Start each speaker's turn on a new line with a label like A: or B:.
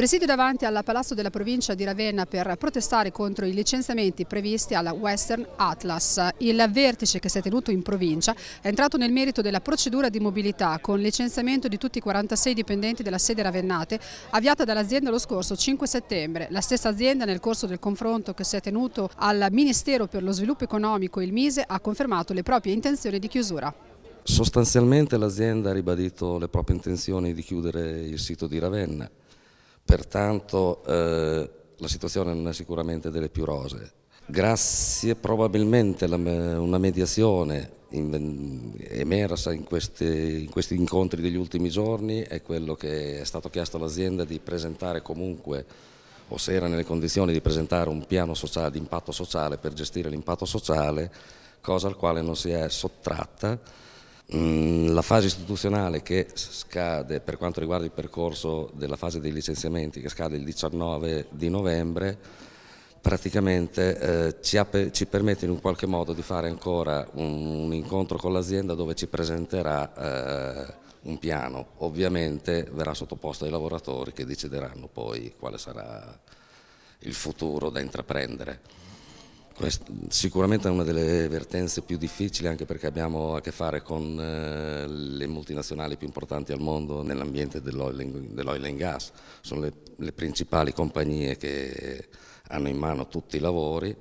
A: preside davanti al Palazzo della Provincia di Ravenna per protestare contro i licenziamenti previsti alla Western Atlas. Il vertice che si è tenuto in provincia è entrato nel merito della procedura di mobilità con licenziamento di tutti i 46 dipendenti della sede Ravennate avviata dall'azienda lo scorso 5 settembre. La stessa azienda nel corso del confronto che si è tenuto al Ministero per lo Sviluppo Economico, il Mise, ha confermato le proprie intenzioni di chiusura.
B: Sostanzialmente l'azienda ha ribadito le proprie intenzioni di chiudere il sito di Ravenna pertanto eh, la situazione non è sicuramente delle più rose. Grazie probabilmente a una mediazione in, emersa in, queste, in questi incontri degli ultimi giorni è quello che è stato chiesto all'azienda di presentare comunque o se era nelle condizioni di presentare un piano sociale, di impatto sociale per gestire l'impatto sociale, cosa al quale non si è sottratta Mm, la fase istituzionale che scade per quanto riguarda il percorso della fase dei licenziamenti che scade il 19 di novembre praticamente eh, ci, ci, permette in un qualche modo di fare ancora un, un incontro con l'azienda dove ci presenterà eh, un piano. Ovviamente verrà sottoposto ai lavoratori che decideranno poi quale sarà il futuro da intraprendere. Sicuramente è una delle vertenze più difficili anche perché abbiamo a che fare con eh, le multinazionali più importanti al mondo nell'ambiente dell'oil and gas, sono le, le principali compagnie che hanno in mano tutti i lavori.